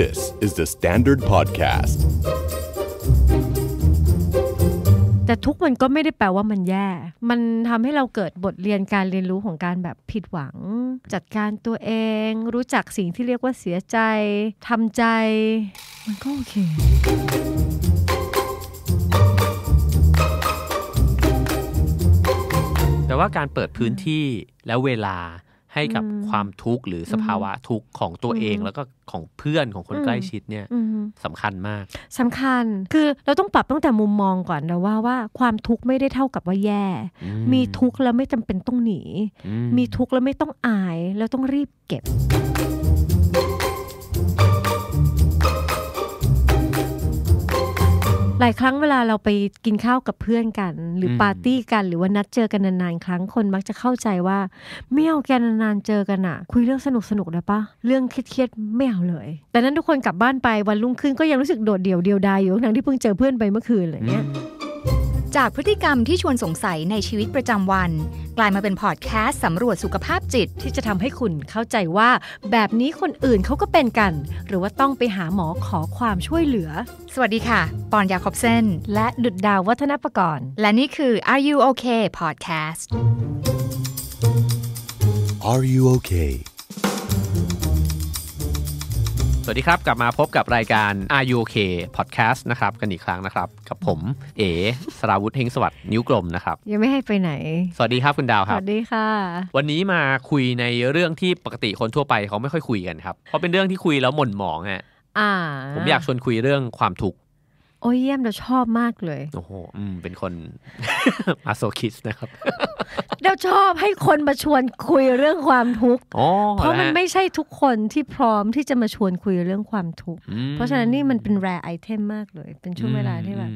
This is the Standard Podcast แต่ทุกมันก็ไม่ได้แปลว่ามันแย่มันทำให้เราเกิดบทเรียนการเรียนรู้ของการแบบผิดหวัง จัดการตัวเอง รู้จักสิ่งที่เรียกว่าเสียใจทำใจมันก็โอเคแต่ว่าการเปิดพื้นที่และเวลาให้กับความทุกข์หรือสภาวะทุกข์ของตัวเองแล้วก็ของเพื่อนของคนใกล้ชิดเนี่ยสำคัญมากสำคัญคือเราต้องปรับตั้งแต่มุมมองก่อนนะว่าว่าความทุกข์ไม่ได้เท่ากับว่าแย่ มีทุกข์แล้วไม่จำเป็นต้องหนี มีทุกข์แล้วไม่ต้องอายแล้วต้องรีบเก็บหลายครั้งเวลาเราไปกินข้าวกับเพื่อนกัน หรือปาร์ตี้กันหรือว่านัดเจอกันนานๆครั้งคนมักจะเข้าใจว่าเม่ยวแกนานๆเจอกันอะคุยเรื่องสนุกสนุกได้ปะเรื่องเครียดๆไม่เอาเลย แต่นั้นทุกคนกลับบ้านไปวันรุ่งขึ้นก็ยังรู้สึกโดดเดี่ยวเดียวดายอยู่ทั้งที่เพิ่งเจอเพื่อนไปเมื่อคืนอะไรเงี้ยจากพฤติกรรมที่ชวนสงสัยในชีวิตประจำวัน กลายมาเป็นพอดแคสสำรวจสุขภาพจิตที่จะทำให้คุณเข้าใจว่า แบบนี้คนอื่นเขาก็เป็นกัน หรือว่าต้องไปหาหมอขอความช่วยเหลือ สวัสดีค่ะปอนยาคอบเซนและดุดดาววัฒนประกรณ์และนี่คือ Are You Okay Podcast Are You Okay สวัสดีครับ กลับมาพบกับรายการ RUK Podcast นะครับกันอีกครั้งนะครับกับผมเอ๋สราวุธเฮงสวัสดิ์นิ้วกลมนะครับยังไม่ให้ไปไหนสวัสดีครับคุณดาวครับสวัสดีค่ะ วันนี้มาคุยในเรื่องที่ปกติคนทั่วไปเขาไม่ค่อยคุยกันครับเพราะเป็นเรื่องที่คุยแล้วหม่นหมองฮะอ่ผมอยากชวนคุยเรื่องความทุกขโอ้ยเยี่ยมเราชอบมากเลยโอ้โหอืม เป็นคนมาโซคิสนะครับเราชอบให้คนมาชวนคุยเรื่องความทุกข์เพราะมันไม่ใช่ทุกคนที่พร้อมที่จะมาชวนคุยเรื่องความทุกข์เพราะฉะนั้นนี่มันเป็นแรไอเทมมากเลย เป็นช่วงเวลาที่แบบ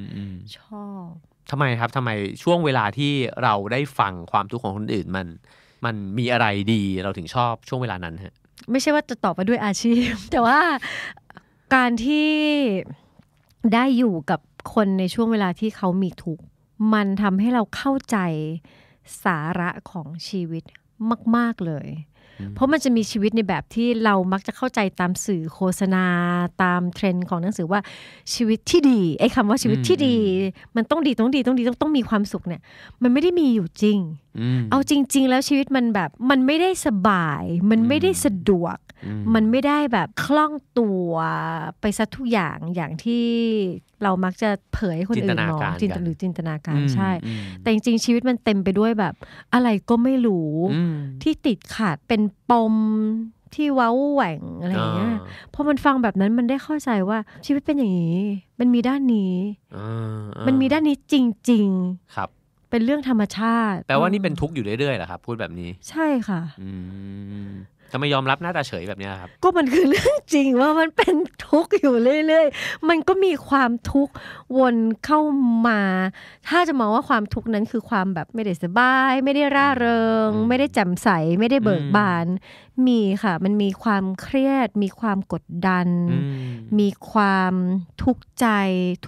ชอบทำไมครับทำไมช่วงเวลาที่เราได้ฟังความทุกข์ของคนอื่นมัน มันมีอะไรดีเราถึงชอบช่วงเวลานั้นฮะไม่ใช่ว่าจะตอบมาด้วยอาชีพ แต่ว่าการที่ได้อยู่กับคนในช่วงเวลาที่เขามีทุกข์มันทำให้เราเข้าใจสาระของชีวิตมาก ๆ เลยเพราะมันจะมีชีวิตในแบบที่เรามักจะเข้าใจตามสื่อโฆษณาตามเทรนด์ของหนังสือว่าชีวิตที่ดีไอ้คำว่าชีวิตที่ดีมันต้องดีต้องดีต้องดีต้องต้องมีความสุขเนี่ย มันไม่ได้มีอยู่จริง เอาจริงๆ แล้วชีวิตมันแบบมันไม่ได้สบาย มันไม่ได้สะดวก มันไม่ได้แบบคล่องตัวไปซะทุกอย่างอย่างที่เรามักจะเผยคนอื่นมองจินตนหรือจินตนาการใช่ แต่จริงๆชีวิตมันเต็มไปด้วยแบบ อะไรก็ไม่รู้ที่ติดขัดเป็นปม ที่ว้าวแหว่ง อะไรเงี้ยพอมันฟังแบบนั้นมันได้เข้าใจว่าชีวิตเป็นอย่างนี้ มันมีด้านนี้มันมีด้านนี้จริงๆ ครับ เป็นเรื่องธรรมชาติแปลว่านี่เป็นทุกข์อยู่เรื่อยๆเหรอครับ พูดแบบนี้ ใช่ค่ะทำไมยอมรับหน้าตาเฉยแบบนี้ครับ ก็มันคือเรื่องจริงว่ามันเป็นทุกข์อยู่เรื่อยๆ มันก็มีความทุกข์วนเข้ามา ถ้าจะมองว่าความทุกข์นั้นคือความแบบไม่ได้สบาย ไม่ได้ร่าเริง ไม่ได้แจ่มใส ไม่ได้เบิกบาน มีค่ะ มันมีความเครียด มีความกดดันมีความทุกข์ใจ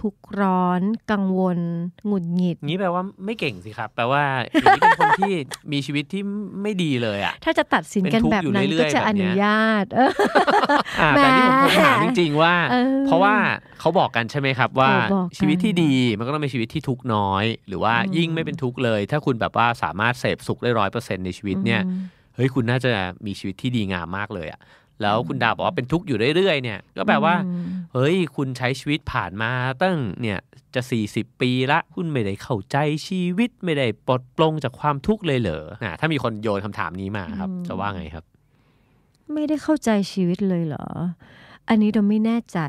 ทุกข์ร้อน กังวลหงุดหงิดนี้แปลว่าไม่เก่งสิครับแปลว่าเป็นคนที่มีชีวิตที่ไม่ดีเลยอะถ้าจะตัดสินกันแบบนั้นรื่อยๆแบบนี้อนุญาตแต่ที่ผมถามจริงๆว่า เพราะว่าเขาบอกกันใช่ไหมครับว่า ชีวิตที่ดีมันก็ต้องเป็นชีวิตที่ทุกน้อย หรือว่ายิ่งไม่เป็นทุกเลย ถ้าคุณแบบว่าสามารถเสพสุขได้ร้อยเปอร์เซ็นต์ในชีวิตเนี่ยเฮ้ยคุณน่าจะมีชีวิตที่ดีงามมากเลยอะแล้วคุณดาวบอกว่าเป็นทุกข์อยู่เรื่อยๆ เนี่ย ก็แปลว่าเฮ้ย คุณใช้ชีวิตผ่านมา ตั้งเนี่ยจะ 40 ปีละคุณไม่ได้เข้าใจชีวิตไม่ได้ปลดปลงจากความทุกข์เลยเหรอนะถ้ามีคนโยนคำถามนี้มาครับ จะว่าไงครับไม่ได้เข้าใจชีวิตเลยเหรอ อันนี้เราไม่แน่ใจ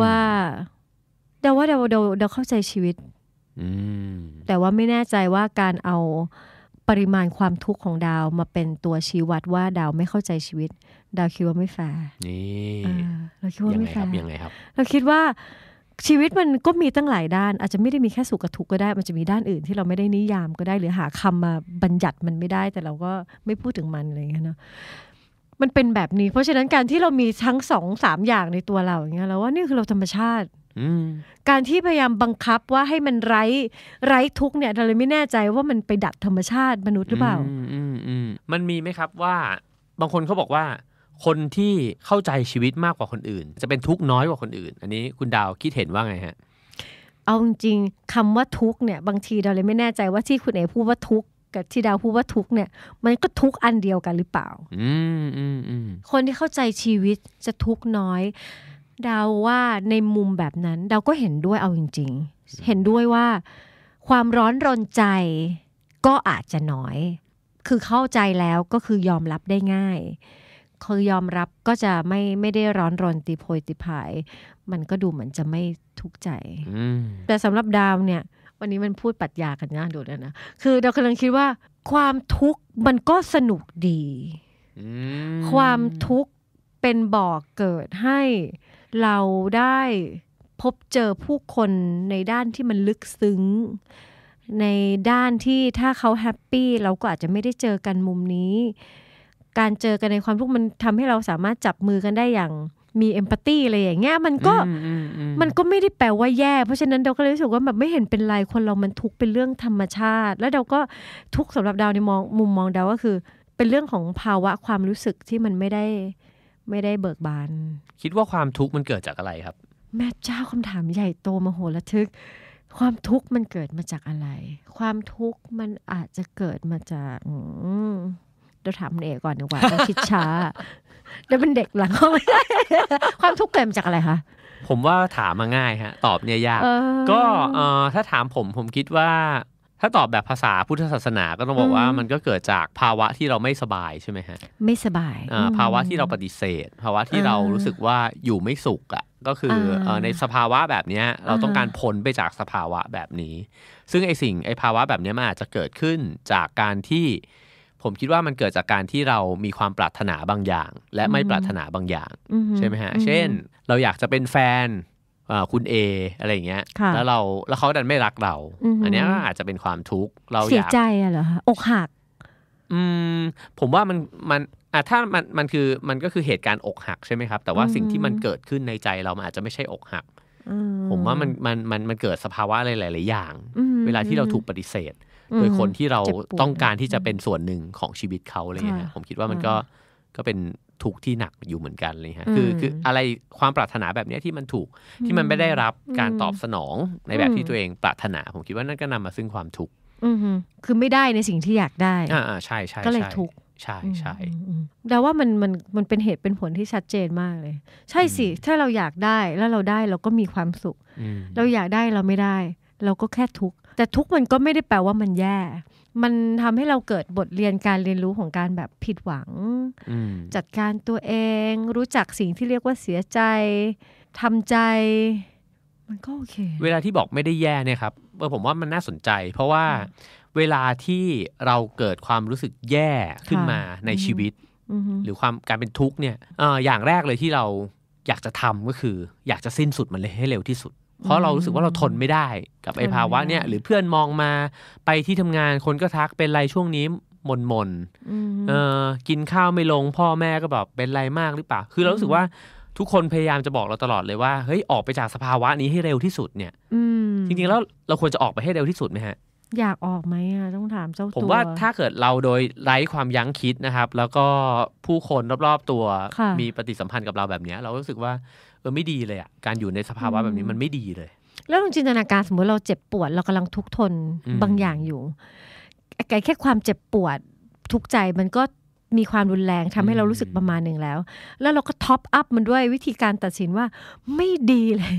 ว่าเดาว่าเดาเดาเดาเข้าใจชีวิต แต่ว่าไม่แน่ใจว่าการเอาปริมาณความทุกข์ของดาวมาเป็นตัวชี้วัดว่าดาวไม่เข้าใจชีวิต ดาวคิดว่าไม่แฟร์นี่เราคิดว่าไม่แฟร์ยังไงครับเราคิดว่า ชีวิตมันก็มีตั้งหลายด้าน อาจจะไม่ได้มีแค่สุขกับทุกข์ก็ได้ มันจะมีด้านอื่นที่เราไม่ได้นิยามก็ได้ หรือหาคำมาบัญญัติมันไม่ได้ แต่เราก็ไม่พูดถึงมันอะไรอย่างเงี้ยเนาะมันเป็นแบบนี้ เพราะฉะนั้นการที่เรามีทั้งสองสามอย่างในตัวเราอย่างเงี้ยเราว่านี่คือเราธรรมชาติการที่พยายามบังคับว่าให้มันไร้ ไร้ทุกเนี่ย เราเลยไม่แน่ใจว่ามันไปดัดธรรมชาติ มนุษย์หรือเปล่ามันมีไหมครับว่า บางคนเขาบอกว่า คนที่เข้าใจชีวิตมากกว่าคนอื่น จะเป็นทุกน้อยกว่าคนอื่น อันนี้คุณดาวคิดเห็นว่าไงฮะเอาจริงคำว่าทุกเนี่ยบางทีเราเลยไม่แน่ใจว่าที่คุณเอพูดว่าทุกกับที่ดาวพูดว่าทุกเนี่ย มันก็ทุกอันเดียวกันหรือเปล่าคนที่เข้าใจชีวิตจะทุกน้อย ดาวว่าในมุมแบบนั้นดาวก็เห็นด้วยเอาจริง ๆ เห็นด้วยว่าความร้อนรนใจก็อาจจะน้อย คือเข้าใจแล้วก็คือยอมรับได้ง่ายคือยอมรับก็จะไม่ไม่ได้ร้อนรนตีโพยตีพายมันก็ดูเหมือนจะไม่ทุกข์ใจแต่สำหรับดาวเนี่ยวันนี้มันพูดปัดยากันนะดูนะนะ คือเรากำลังคิดว่า ความทุกข์มันก็สนุกดี ความทุกข์เป็นบ่อกเกิดให้เราได้พบเจอผู้คนในด้านที่มันลึกซึ้ง ในด้านที่ถ้าเขาแฮปปี้เราก็อาจจะไม่ได้เจอกันมุมนี้ การเจอกันในความทุกข์มันทำให้เราสามารถจับมือกันได้อย่างมีเอมพัตตีอะไรอย่างเงี้ยมันก็มันก็ไม่ได้แปลว่าแย่ เพราะฉะนั้นเราก็เลยรู้สึกว่าแบบไม่เห็นเป็นไรคนเรามันทุกเป็นเรื่องธรรมชาติ แล้วเราก็ทุกสำหรับ ดาวในมองมุมมองดาวก็คือ เป็นเรื่องของภาวะความรู้สึกที่มันไม่ได้ไม่ได้เบิกบาน คิดว่าความทุกข์มันเกิดจากอะไรครับ แม่เจ้าคำถามใหญ่โตมโหระทึก ความทุกข์มันเกิดมาจากอะไร ความทุกข์มันอาจจะเกิดมาจากเราถามเอกก่อนดีกว่าเราคิดช้าจะเป็นเด็กหลังห้องความทุกข์เกิดจากอะไรคะ ผมว่าถามมาง่ายฮะ ตอบเนี่ยยาก ก็ถ้าถามผมผมคิดว่าถ้าตอบแบบภาษาพุทธศาสนา ก็ต้องบอกว่ามันก็เกิดจากภาวะที่เราไม่สบายใช่ไหมฮะ ไม่สบายภาวะที่เราปฏิเสธ ภาวะที่เรารู้สึกว่าอยู่ไม่สุขอ่ะก็คือในสภาวะแบบนี้เราต้องการพ้นไปจากสภาวะแบบนี้ ซึ่งไอสิ่งไอภาวะแบบนี้มันอาจจะเกิดขึ้นจากการที่ผมคิดว่ามันเกิดจากการที่เรามีความปรารถนาบางอย่าง และไม่ปรารถนาบางอย่าง ใช่ไหมฮะเช่น เราอยากจะเป็นแฟนคุณเออะไรอย่างเงี้ยแล้วเราแล้วเขาดันไม่รักเราอันนี้อาจจะเป็นความทุกข์เราอยากเสียใจเหรอคะอกหักอืมผมว่ามันมันอ่ถ้ามันมันคือมันก็คือเหตุการณ์อกหักใช่ไหมครับแต่ว่าสิ่งที่มันเกิดขึ้นในใจเรามันอาจจะไม่ใช่อกหักผมว่ามันมันมันมันเกิดสภาวะอะไรหลายๆอย่างเวลาที่เราถูกปฏิเสธโดยคนที่เราต้องการที่จะเป็นส่วนหนึ่งของชีวิตเขาอะไรเงี้ย ผมคิดว่ามันก็ก็เป็นทุกที่หนักอยู่เหมือนกันเลยฮะ คือคืออะไรความปรารถนาแบบนี้ที่มันถูกที่มันไม่ได้รับการตอบสนองในแบบที่ตัวเองปรารถนา ผมคิดว่านั่นก็นำมาซึ่งความทุกข์คือไม่ได้ในสิ่งที่อยากได้อ่าใช่ใช่ก็เลยทุกข์ ใช่ใช่แต่ว่ามันมันมันเป็นเหตุเป็นผลที่ชัดเจนมากเลย ใช่สิ ถ้าเราอยากได้แล้วเราได้เราก็มีความสุข เราอยากได้เราไม่ได้ เราก็แค่ทุกข์แต่ทุกมันก็ไม่ได้แปลว่ามันแย่ มันทำให้เราเกิดบทเรียนการเรียนรู้ของการแบบผิดหวังจัดการตัวเองรู้จักสิ่งที่เรียกว่าเสียใจ ทำใจ มันก็โอเค เวลาที่บอกไม่ได้แย่เนี่ยครับเออผมว่ามันน่าสนใจ เพราะว่าเวลาที่เราเกิดความรู้สึกแย่ขึ้นมาในชีวิตหรือความการเป็นทุกข์เนี่ยออย่างแรกเลยที่เราอยากจะทำก็คือ อยากจะสิ้นสุดมันเลยให้เร็วที่สุดเพราะเรารู้สึกว่าเราทนไม่ได้กับไอ้ภาวะเนี่ยหรือเพื่อนมองมาไปที่ทำงานคนก็ทักเป็นไรช่วงนี้มนมนเออกินข้าวไม่ลงพ่อแม่ก็แบบเป็นไรมากหรือเปล่าคือเรารู้สึกว่าทุกคนพยายามจะบอกเราตลอดเลยว่าเฮ้ยออกไปจากสภาวะนี้ให้เร็วที่สุด เนี่ยจริงๆแล้วเราควรจะออกไปให้เร็วที่สุดไหมฮะ อยากออกไหมอ่ะต้องถามเจ้าตัวผมว่าถ้าเกิดเราโดยไร้ความยั้งคิดนะครับ แล้วก็ผู้คนรอบ ๆ ตัวมีปฏิสัมพันธ์กับเราแบบนี้เรารู้สึกว่าอไม่ดีเลยอะการอยู่ในสภาวะแบบนี้มันไม่ดีเลย แล้วลองจินตนาการสมมติเราเจ็บปวด เรากำลังทุกทนบางอย่างอยู่ไอ้แค่ความเจ็บปวดทุกใจมันก็มีความรุนแรงทำให้เรารู้สึกประมาณหนึ่งแล้ว แล้วเราก็ท็อปอัพมันด้วยวิธีการตัดสินว่าไม่ดีเลย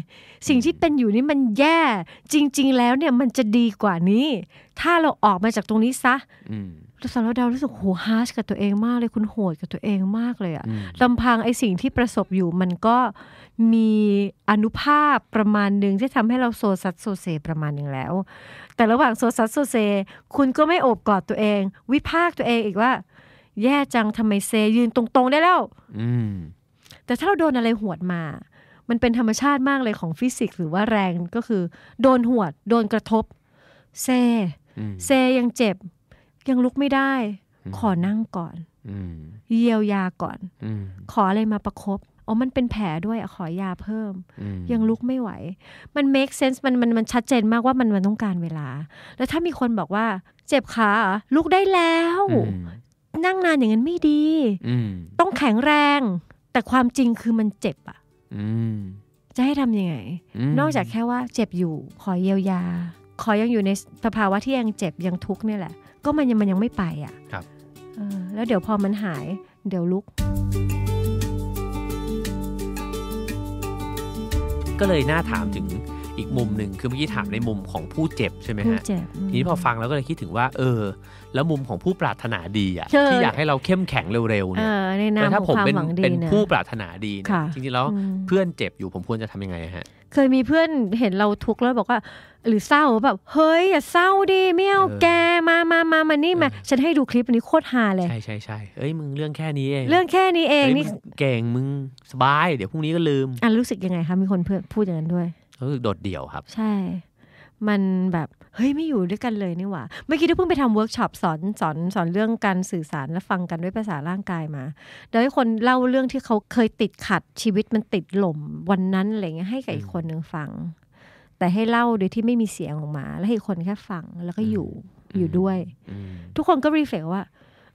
สิ่งที่เป็นอยู่นี่ มันแย่ จริง ๆ แล้วเนี่ยมันจะดีกว่านี้ ถ้าเราออกมาจากตรงนี้ซะสำหรับดารู้สึกโหฮาร์ชกับตัวเองมากเลย คุณโหดกับตัวเองมากเลยอะลำพังไอสิ่งที่ประสบอยู่มันก็มีอนุภาพประมาณหนึ่งที่ทำให้เราโซซัดโซเซประมาณหนึ่งแล้ว แต่ระหว่างโซซัดโซเซคุณก็ไม่โอบกอดตัวเอง วิพากตัวเองอีกว่าแย่จังทำไมเซยืนตรง ๆได้แล้วแต่ถ้าเราโดนอะไรหวดมา มันเป็นธรรมชาติมากเลยของฟิสิกส์หรือว่าแรงก็คือ โดนหวด โดนกระทบ เซเซยังเจ็บ ยังลุกไม่ได้ ขอนั่งก่อนเยียวยาก่อน ขออะไรมาประครบอ๋อมันเป็นแผลด้วยอขอยาเพิ่ม ยังลุกไม่ไหว มัน make sense มันมันมันชัดเจนมากว่ามันมันต้องการเวลาแล้วถ้ามีคนบอกว่า เจ็บขาลุกได้แล้วนั่งนานอย่างนั้นไม่ดี ต้องแข็งแรง แต่ความจริงคือมันเจ็บอะจะให้ทำยังไง นอกจากแค่ว่าเจ็บอยู่ ขอเยียวยา ขอยังอยู่ในสภาวะที่ยังเจ็บยังทุกข์นี่แหละ ก็มันยังมันยังไม่ไปอะ่ะแล้วเดี๋ยวพอมันหาย เดี๋ยวลุก ก็เลยน่าถามถึงอีกมุมหนึ่งคือเมื่อกี้ถามในมุมของผู้เจ็บใช่ไหมฮะทีนี้พอฟังแล้วก็เลยคิดถึงว่า เออ แล้วมุมของผู้ปรารถนาดีอ่ะที่อยากให้เราเข้มแข็งเร็วๆเนี่ยแต่ถ้าผมเป็นเป็นผู้ปรารถนาดีเนี่ยจริงๆแล้วเพื่อนเจ็บอยู่ผมควรจะทำยังไงฮะ เคยมีเพื่อนเห็นเราทุกข์แล้วบอกว่าหรือเศร้าแบบเฮ้ยอย่าเศร้าดิไม่เอาแกมามามามานี่มาฉันให้ดูคลิปนี้โคตรฮาเลยใช่ใช่ใช่เอ้ยมึงเรื่องแค่นี้เองเรื่องแค่นี้เองนี่เก่งมึงสบาย เดี๋ยวพรุ่งนี้ก็ลืมอ่ะรู้สึกยังไงคะมีคนเพื่อนพูดอย่างนั้นด้วยรู้สึกโดดเดี่ยวครับ ใช่ มันแบบเฮ้ยไม่อยู่ด้วยกันเลยนี่หว่าเมื่อกี้ที่เพิ่งไปทำเวิร์กช็อปสอนสอนสอนเรื่องการสื่อสารและฟังกันด้วยภาษาร่างกายมาโดยคนเล่าเรื่องที่เขาเคยติดขัดชีวิตมันติดหล่มวันนั้นอะไรเงี้ยให้กับอีกคนหนึ่งฟัง แต่ให้เล่าโดยที่ไม่มีเสียงออกมา แล้วให้คนแค่ฟังแล้วก็อยู่อยู่ด้วย ทุกคนก็รีเฟกว่า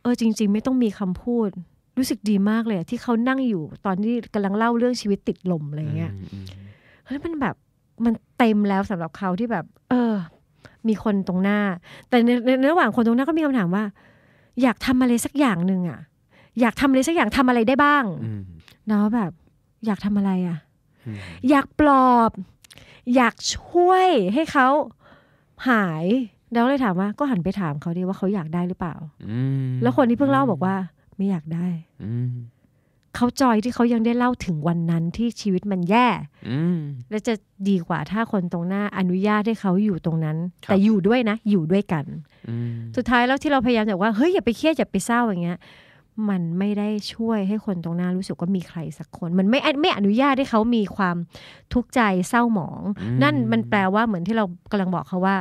เออจริง ๆ ไม่ต้องมีคำพูด รู้สึกดีมากเลยที่เขานั่งอยู่ตอนที่กำลังเล่าเรื่องชีวิตติดลมอะไรเงี้ยแล้วมันแบบมันเต็มแล้วสำหรับเขาที่แบบ เออ มีคนตรงหน้า แต่ในในระหว่างคนตรงหน้าก็มีคำถามว่า อยากทำอะไรสักอย่างหนึ่งอ่ะ อยากทำอะไรสักอย่างทำอะไรได้บ้างเนาะแบบ อยากทำอะไรอ่ะ อยากปลอบ อยากช่วยให้เขาหายเราเลยถามว่า ก็หันไปถามเขาดิว่าเขาอยากได้หรือเปล่าแล้วคนที่เพิ่งเล่าบอกว่า ไม่อยากได้เขาจอยที่เขายังได้เล่าถึงวันนั้นที่ชีวิตมันแย่และจะดีกว่าถ้าคนตรงหน้าอนุญาตให้เขาอยู่ตรงนั้น แต่อยู่ด้วยนะ อยู่ด้วยกัน สุดท้ายแล้วที่เราพยายามแต่ว่าเฮ้ยอย่าไปเครียดอย่าไปเศร้าอย่างเงี้ยมันไม่ได้ช่วยให้คนตรงหน้ารู้สึกว่ามีใครสักคน มันไม่ไม่อนุญาตให้เขามีความทุกข์ใจเศร้าหมอง นั่นมันแปลว่าเหมือนที่เรากำลังบอกเขาว่า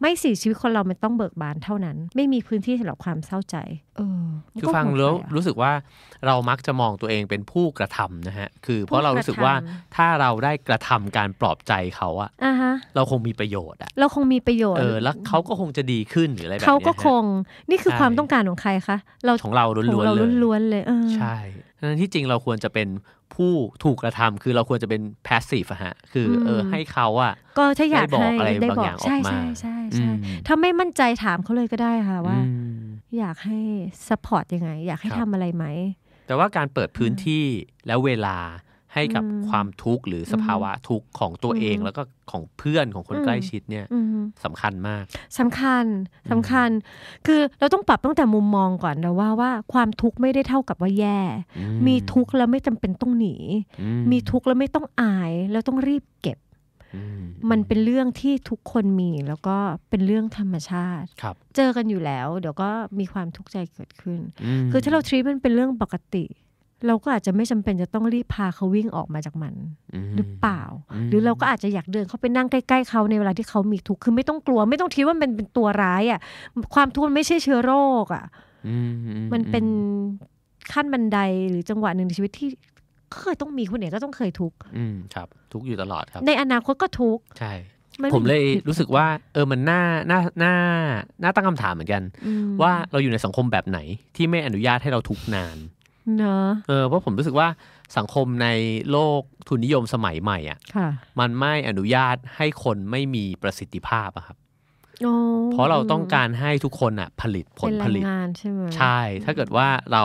ไม่สิชีวิตคนเรา มันต้องเบิกบานเท่านั้น ไม่มีพื้นที่สำหรับความเศร้าใจออคือฟังแล้วรู้สึกว่าเรามักจะมองตัวเองเป็นผู้กระทำนะฮะ คือเพราะเรารู้สึกว่าถ้าเราได้กระทำการปลอบใจเขาอะเราคงมีประโยชน์อะ เราคงมีประโยชน์ เออ แล้วเขาก็คงจะดีขึ้นหรืออะไรแบบนี้เขาก็คง นี่คือความต้องการของใครคะ เราของเราล้วนๆเลย ใช่นั้นที่จริงเราควรจะเป็นผู้ถูกกระทำ คือเราควรจะเป็นพาสซีฟฮะ คือเออ ให้เขาอ่ะ ก็ถ้าอยากบอกอะไรบางอย่างออกมา ใช่ใช่ใช่ถ้าไม่มั่นใจถามเขาเลยก็ได้ค่ะว่า อยากให้สปอร์ตยังไง อยากให้ทำอะไรไหม แต่ว่าการเปิดพื้นที่แล้วเวลาให้กับความทุกข์หรือสภาวะทุกข์ของตัวเองแล้วก็ของเพื่อนของคนใกล้ชิดเนี่ยสำคัญมากสำคัญสำคัญคือเราต้องปรับตั้งแต่มุมมองก่อนนะว่าว่าความทุกข์ไม่ได้เท่ากับว่าแย่ มีทุกข์แล้วไม่จำเป็นต้องหนี มีทุกข์แล้ว ไม่ต้องอายแล้วต้องรีบเก็บ มันเป็นเรื่องที่ทุกคนมีแล้วก็เป็นเรื่องธรรมชาติเจอกันอยู่แล้วเดี๋ยวก็มีความทุกข์ใจเกิดขึ้น คือถ้าเราทรีมันเป็นเรื่องปกติเราก็อาจจะไม่จำเป็นจะต้องรีบพาเขาวิ่งออกมาจากมัน หรือเปล่า หรือเราก็อาจจะอยากเดินเขาไปนั่งใกล้ๆ เขาในเวลาที่เขามีทุกข์คือไม่ต้องกลัวไม่ต้องคิดว่ามันเป็นตัวร้ายอ่ะ ความทุกข์ไม่ใช่เชื้อโรคอ่ะมันเป็นขั้นบันไดหรือจังหวะหนึ่งในชีวิตที่เคยต้องมีคนเนีก็ต้องเคยทุกข์อืมครับ ทุกอยู่ตลอดครับ ในอนาคตก็ทุกข์ใช่ผมเลยรู้สึกว่า เออมันน่าน่าน่าน่าตั้งคำถามเหมือนกัน ว่าเราอยู่ในสังคมแบบไหนที่ไม่อนุญาตให้เราทุกข์นานเนาะเออเพราะผมรู้สึกว่าสังคมในโลกทุนนิยมสมัยใหม่อ่ะมันไม่อนุญาตให้คนไม่มีประสิทธิภาพอะครับเพราะเราต้องการให้ทุกคนอ่ะผลิตผลผลิตใช่ไหมใช่ ถ้าเกิดว่าเรา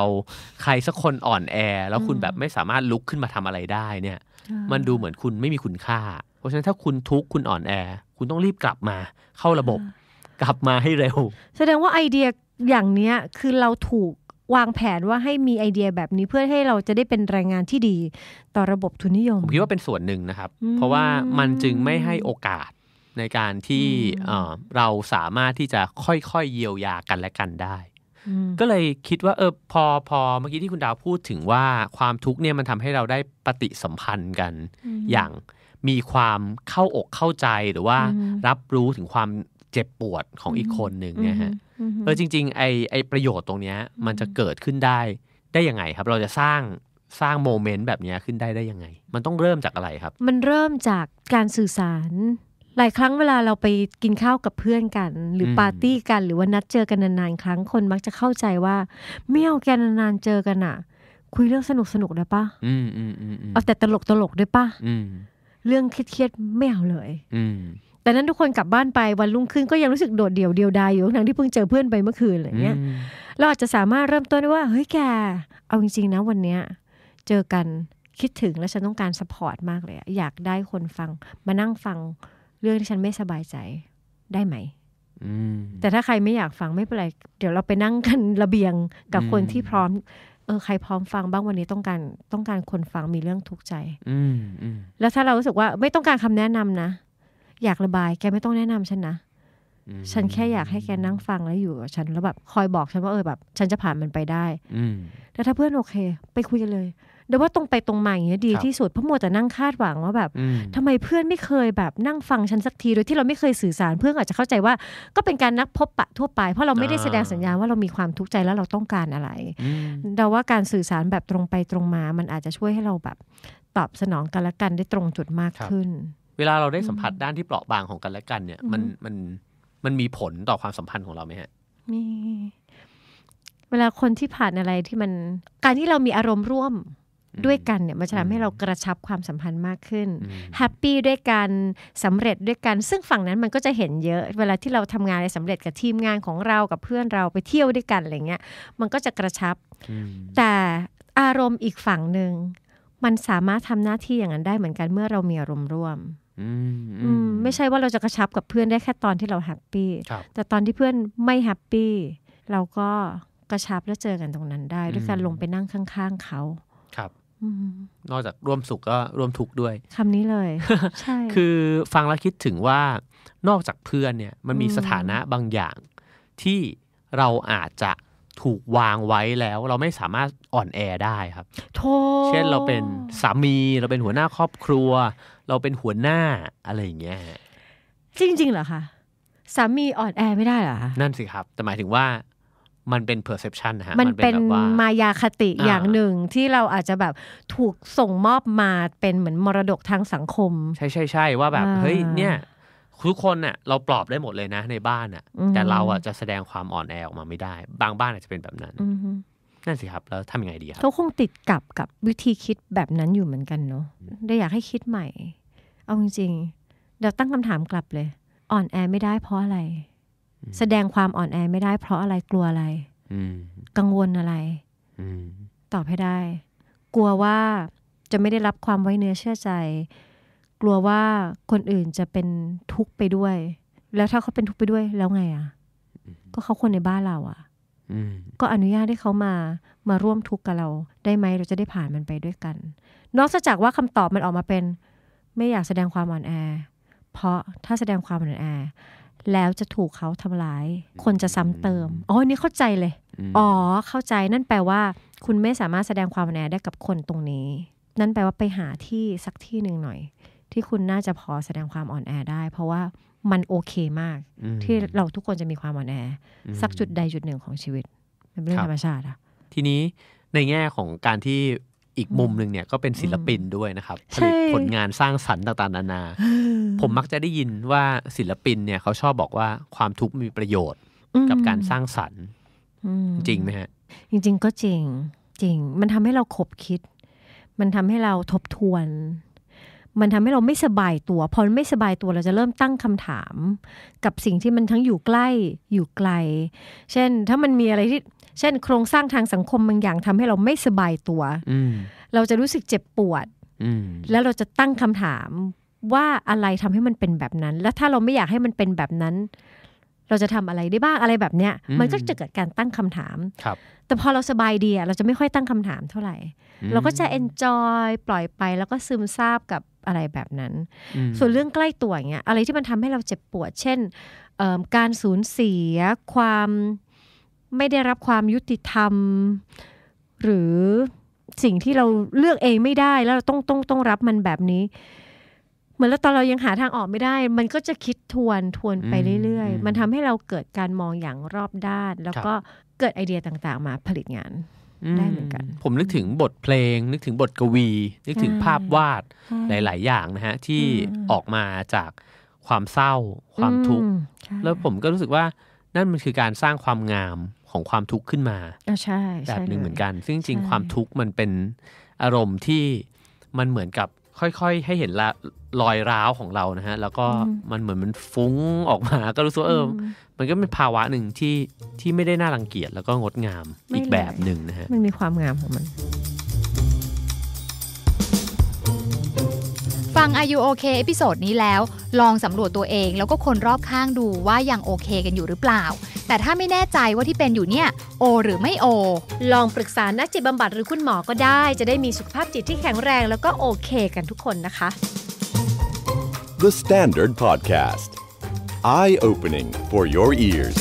ใครสักคนอ่อนแอ แล้วคุณแบบไม่สามารถลุกขึ้นมาทำอะไรได้เนี่ย มันดูเหมือนคุณไม่มีคุณค่า เพราะฉะนั้นถ้าคุณทุกคุณอ่อนแอ คุณต้องรีบกลับมา เข้าระบบกลับมาให้เร็วแสดงว่าไอเดียอย่างเนี้ยคือเราถูกวางแผนว่าให้มีไอเดียแบบนี้เพื่อให้เราจะได้เป็นแรงงานที่ดีต่อระบบทุนนิยมผมคิดว่าเป็นส่วนหนึ่งนะครับ เพราะว่ามันจึงไม่ให้โอกาสในการที่เราสามารถที่จะค่อยๆเยียวยากันและกันได้ ก็เลยคิดว่าเออพอพอเมื่อกี้ที่คุณดาวพูดถึงว่าความทุกข์เนี่ยมันทำให้เราได้ปฏิสัมพันธ์กัน อย่างมีความเข้าอกเข้าใจหรือว่ารับรู้ถึงความเจ็บปวดของอีกคนหนึ่งเนี่ยฮะเออจริง ๆไอไอประโยชน์ตรงเนี้ยมันจะเกิดขึ้นได้ได้ยังไงครับเราจะสร้างสร้างโมเมนต์แบบนี้ขึ้นได้ได้ยังไง มันต้องเริ่มจากอะไรครับ มันเริ่มจากการสื่อสาร หลายครั้งเวลาเราไปกินข้าวกับเพื่อนกัน หรือปาร์ตี้กัน หรือว่านัดเจอกันนานๆครั้งคน มักจะเข้าใจว่าเม่ยวแกนานๆเจอกันอะคุยเรื่องสนุกสนุกได้ปะอืมอืมอืมเอาแต่ตลกตลกได้ปะเรื่องเครียดๆไม่เอาเลย อืแต่นั้นทุกคนกลับบ้านไปวันรุ่งขึ้นก็ยังรู้สึกโดดเดี่ยวเดียวดายอยู่ทั้งที่เพิ่งเจอเพื่อนไปเมื่อคืนอะไรเงี้ยเราอาจจะสามารถเริ่มต้นว่าเฮ้ยแก เอาจริงๆนะวันเนี้ยเจอกันคิดถึงและฉันต้องการสปอร์ตมากเลยอยากได้คนฟังมานั่งฟังเรื่องที่ฉันไม่สบายใจได้ไหมแต่ถ้าใครไม่อยากฟังไม่เป็นไร เดี๋ยวเราไปนั่งกันระเบียงกับคนที่พร้อมเออใครพร้อมฟังบ้างวันนี้ต้องการต้องการคนฟังมีเรื่องทุกข์ใจ อืแล้วถ้าเรารู้สึกว่าไม่ต้องการคำแนะนำนะอยากระบายแกไม่ต้องแนะนำฉันนะฉันแค่อยากให้แกนั่งฟังแล้วอยู่กับฉัน แล้วแบบคอยบอกฉันว่าเออแบบฉันจะผ่านมันไปได้แต่ถ้าเพื่อนโอเค ไปคุยกันเลยแต่ว่าตรงไปตรงมาอย่างเงี้ยดีที่สุดเพราะมัวแต่นั่งคาดหวังว่าแบบทำไมเพื่อนไม่เคยแบบนั่งฟังฉันสักที โดยที่เราไม่เคยสื่อสารเพื่อนอาจจะเข้าใจว่าก็เป็นการนักพบปะทั่วไปเพราะเราไม่ได้แสดงสัญญาณว่าเรามีความทุกข์ใจแล้วเราต้องการอะไรเราว่าการสื่อสารแบบตรงไปตรงมามันอาจจะช่วยให้เราแบบตอบสนองกันและกันได้ตรงจุดมากขึ้นวลาเราได้สัมผัสด้านที่เปราะบางของกันและกันเนี่ย มันมัน มันมีผลต่อความสัมพันธ์ของเราไหมฮะ มี เวลาคนที่ผ่านอะไรที่มัน การที่เรามีอารมณ์ร่วมด้วยกันเนี่ย มันจะทำให้เรากระชับความสัมพันธ์มากขึ้น แฮปปี้ด้วยกันสำเร็จด้วยกัน ซึ่งฝั่งนั้นมันก็จะเห็นเยอะ เวลาที่เราทำงานอะไรสำเร็จกับทีมงานของเรากับเพื่อนเราไปเที่ยวด้วยกันอะไรเงี้ย มันก็จะกระชับ แต่อารมณ์อีกฝั่งหนึ่งมันสามารถทำหน้าที่อย่างนั้นได้เหมือนกันเมื่อเรามีอารมณ์ร่วมไม่ใช่ว่าเราจะกระชับกับเพื่อนได้แค่ตอนที่เราแฮปปี้ แต่ตอนที่เพื่อนไม่แฮปปี้เราก็กระชับและเจอกันตรงนั้นได้ ด้วยการลงไปนั่งข้าง ๆ เขา ครับนอกจากร่วมสุขก็ร่วมทุกข์ด้วย คำนี้เลย ใช่ คือฟังแล้วคิดถึงว่านอกจากเพื่อนเนี่ยมันมีสถานะบางอย่างที่เราอาจจะถูกวางไว้แล้ว เราไม่สามารถอ่อนแอได้ครับ เช่นเราเป็นสามีเราเป็นหัวหน้าครอบครัวเราเป็นหัวหน้าอะไรอย่างเงี้ย จริงๆเหรอคะสามีอ่อนแอไม่ได้เหรอคะนั่นสิครับ แต่หมายถึงว่ามันเป็น perception นฮะมันเป็นมายาคติอย่างหนึ่งที่เราอาจจะแบบถูกส่งมอบมาเป็นเหมือนมรดกทางสังคม ใช่ใช่ใช่ว่าแบบ เฮ้ย เนี่ย ทุกคนเน่ยเราปลอบได้หมดเลยนะ ในบ้านน่ะ แต่เราอ่ะจะแสดงความอ่อนแอออกมาไม่ได้ บางบ้านอาจจะเป็นแบบนั้นนั่นสิครับ แล้วทำยังไงดีครับเขาคงติดกับกับวิธีคิดแบบนั้นอยู่เหมือนกันเนาะได้อยากให้คิดใหม่เอาจริงๆเดี๋ยวตั้งคำถามกลับเลย อ่อนแอไม่ได้เพราะอะไร แสดงความอ่อนแอ ไม่ได้เพราะอะไร กลัวอะไรกังวลอะไรตอบให้ได้ กลัวว่าจะไม่ได้รับความไว้เนื้อเชื่อใจ กลัวว่าคนอื่นจะเป็นทุกข์ไปด้วย แล้วถ้าเขาเป็นทุกข์ไปด้วย แล้วไงอ่ะ ก็เขาคนในบ้านเราอ่ะก็อนุญาตให้เขามา มาร่วมทุกข์กับเรา ได้ไหมเราจะได้ผ่านมันไปด้วยกัน นอกจากว่าคำตอบมันออกมาเป็นไม่อยากแสดงความอ่อนแอ เพราะถ้าแสดงความอ่อนแอ แล้วจะถูกเขาทำร้าย คนจะซ้ำเติม อ๋อ นี่เข้าใจเลย อ๋อเข้าใจ นั่นแปลว่า คุณไม่สามารถแสดงความอ่อนแอได้กับคนตรงนี้ นั่นแปลว่าไปหาที่สักที่หนึ่งหน่อย ที่คุณน่าจะพอแสดงความอ่อนแอได้ เพราะว่ามันโอเคมาก ที่เราทุกคนจะมีความอ่อนแอ สักจุดใดจุดหนึ่งของชีวิตเป็นเรื่องธรรมชาติอะทีนี้ในแง่ของการที่อีกมุมหนึ่งเนี่ยก็เป็นศิลปินด้วยนะครับ ผลิตผลงานสร้างสรรค์ต่างๆนานา ผมมักจะได้ยินว่าศิลปินเนี่ยเขาชอบบอกว่าความทุกข์มีประโยชน์กับการสร้างสรรค์จริงไหมฮะ จริง ๆ ก็จริงจริง มันทำให้เราคบคิด มันทำให้เราทบทวน มันทำให้เราไม่สบายตัวพอไม่สบายตัวเราจะเริ่มตั้งคำถาม กับสิ่งที่มันทั้งอยู่ใกล้อยู่ไกล เช่น ถ้ามันมีอะไรที่เช่นโครงสร้างทางสังคมบางอย่างทำให้เราไม่สบายตัวเราจะรู้สึกเจ็บปวดแล้วเราจะตั้งคำถามว่าอะไรทำให้มันเป็นแบบนั้น แล้วถ้าเราไม่อยากให้มันเป็นแบบนั้น เราจะทำอะไรได้บ้าง อะไรแบบเนี้ย มันก็จะเกิดการตั้งคำถาม ครับแต่พอเราสบายดีเราจะไม่ค่อยตั้งคำถามเท่าไหร่ เราก็จะเอนจอยปล่อยไป แล้วก็ซึมซาบกับอะไรแบบนั้น ส่วนเรื่องใกล้ตัวอย่างเงี้ย อะไรที่มันทำให้เราเจ็บปวด เช่น การสูญเสียความไม่ได้รับความยุติธรรม หรือสิ่งที่เราเลือกเองไม่ได้ แล้วเราต้องต้องต้องรับมันแบบนี้ เหมือนแล้วตอนเรายังหาทางออกไม่ได้ มันก็จะคิดทวนทวนไปเรื่อยๆ มันทำให้เราเกิดการมองอย่างรอบด้าน แล้วก็เกิดไอเดียต่างๆ มาผลิตงาน ได้เหมือนกัน ผมนึกถึงบทเพลง นึกถึงบทกวี นึกถึงภาพวาดหลาย ๆ อย่างนะฮะที่ออกมาจากความเศร้า ความทุกข์แล้วผมก็รู้สึกว่านั่นมันคือการสร้างความงามของความทุกข์ขึ้นมาใช่แบบหนึ่งเหมือนกัน ซึ่งจริงความทุกข์มันเป็นอารมณ์ที่มันเหมือนกับค่อยๆ ให้เห็นละรอยร้าวของเรานะฮะ แล้วก็มันเหมือนมันฟุ้งออกมา ก็รู้สึกเออ มันก็เป็นภาวะหนึ่งที่ ที่ไม่ได้น่ารังเกียจแล้วก็งดงามอีกแบบหนึ่งนะฮะ มันมีความงามของมัน ฟังอายุโอเคเอพิโซดนี้แล้วลองสำรวจตัวเอง แล้วก็คนรอบข้างดูว่ายังโอเคกันอยู่หรือเปล่าแต่ถ้าไม่แน่ใจว่าที่เป็นอยู่เนี่ย โอหรือไม่โอ ลองปรึกษานักจิตบำบัดหรือคุณหมอก็ได้ จะได้มีสุขภาพจิตที่แข็งแรงแล้วก็โอเคกันทุกคนนะคะ The Standard Podcast Eye Opening for Your Ears